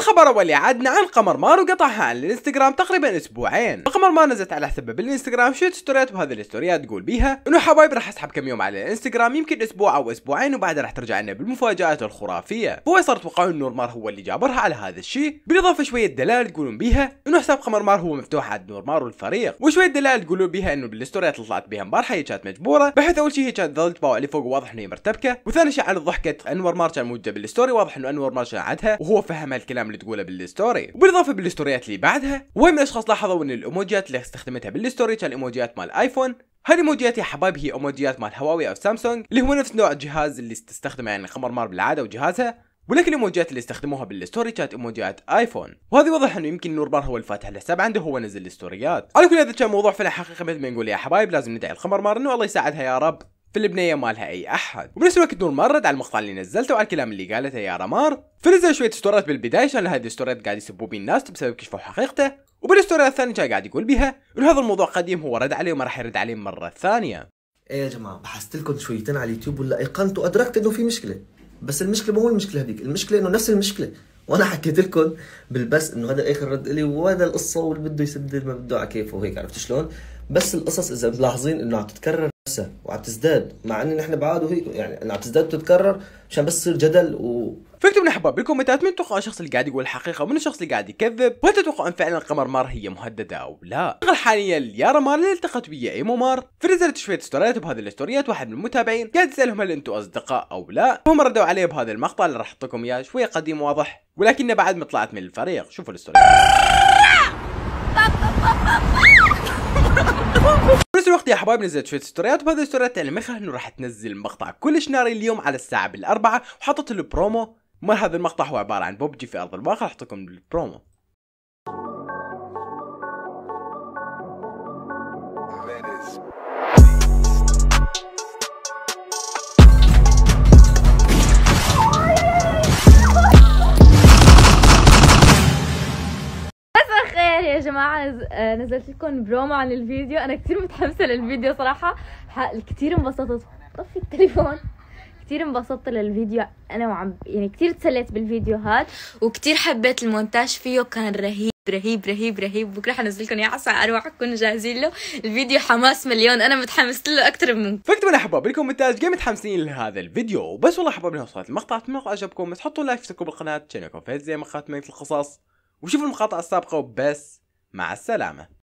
الخبر اولي عدنا عن قمر مار وقطعها عن الانستغرام تقريبا اسبوعين فقمر مار نزلت على حسابها بالانستغرام شوت ستوريات وهذه الستوريات تقول بيها انه حبايب راح اسحب كم يوم على الانستغرام يمكن اسبوع او اسبوعين وبعدها راح ترجع لنا بالمفاجات الخرافيه هو صار توقعون انه نورمار هو اللي جابرها على هذا الشيء بالاضافه شويه دلائل تقولون بيها انه حساب قمر مار هو مفتوح عند نورمار والفريق وشويه دلائل تقولون بيها انه بالستوريات اللي طلعت بها امبارحه هي كانت مجبوره بحيث اول شيء هي كانت ظلت باو اللي فوق واضح انه هي مرتبكه وثاني شيء على الضحكه انور مار كان موجه بالستوري واضح انه انور مار شاعدها وهو فهم هالكلام اللي تقوله بالستوري وبالاضافه بالستوريات اللي بعدها وين من الاشخاص لاحظوا ان الايموجيات اللي استخدمتها بالستوري كان ايموجيات مال ايفون هالايموجيات يا حبايب هي ايموجيات مال هواوي او سامسونج اللي هو نفس نوع الجهاز اللي تستخدمه يعني الخمر مار بالعاده وجهازها ولكن الايموجيات اللي استخدموها بالستوري كانت ايموجيات ايفون وهذا واضح انه يمكن نور بار هو الفاتح الحساب عنده هو نزل الستوريات على كل هذا كان موضوع في الحقيقه مثل ما نقول يا حبايب لازم ندعي الخمر مار انه الله يساعدها يا رب في البنيه مالها اي احد وبنفس الوقت نور ما رد على المقطع اللي نزلته وعلى الكلام اللي قالته يا رمار فنزل شويه ستورات بالبدايه عشان هذه الستوريات قاعد يسبوا بين الناس بسبب كشفوا حقيقته وبالستوري الثانيه جاي قاعد يقول بها انه هذا الموضوع قديم هو رد عليه وما راح يرد عليه مره ثانيه ايه يا جماعه بحثت لكم شويتين على اليوتيوب ولا ايقنت وادركت انه في مشكله بس المشكله مو المشكله هذيك المشكله انه نفس المشكله وانا حكيت لكم بالبس انه هذا اخر رد لي وهذا القصه واللي بده يسد ما بده على كيفه وهيك عرفت شلون بس القصص اذا ملاحظين انه عم تتكرر نفسها وعم تزداد مع ان نحن بعاد وهي يعني عم تزداد وتتكرر مشان بس تصير جدل و فكتبوا لنا احباب بالكومنتات من تتوقعوا الشخص اللي قاعد يقول الحقيقه ومن الشخص اللي قاعد يكذب وهل تتوقعوا ان فعلا قمر مار هي مهدده او لا حاليا يارا مار اللي التقت ويا ايمو مار فنزلت شويه ستوريات بهذه الستوريات واحد من المتابعين قاعد يسالهم هل انتم اصدقاء او لا هم ردوا عليه بهذا المقطع اللي راح احط لكم اياه شويه قديم واضح ولكنه بعد ما طلعت من الفريق شوفوا الستوريات يا حبايب نزلت شويه ستوريات وبهذه الستوريات تعلمخها يعني انه راح تنزل مقطع كلش ناري اليوم على الساعه بالاربعه وحطت البرومو ما هذا المقطع هو عباره عن بوبجي في ارض الواقع راح لكم البرومو بالفعل يا جماعه آه، نزلت لكم برومو عن الفيديو انا كثير متحمسه للفيديو صراحه كثير انبسطت طفي التليفون كثير انبسطت للفيديو انا وعم يعني كثير تسليت بالفيديوهات وكثير حبيت المونتاج فيه كان رهيب رهيب رهيب رهيب بكره حنزل لكم يا عسى اروعكم جاهزين له الفيديو حماس مليون انا متحمست له اكثر من فكتوا يا أحباب بالكومنتات جاي متحمسين لهذا الفيديو وبس والله حباب وصلت المقطع اتمنى عجبكم بس حطوا لايك اشتركوا بالقناه تشاركوا في زي ما خاتمه القصص وشوفوا المقاطع السابقة وبس مع السلامة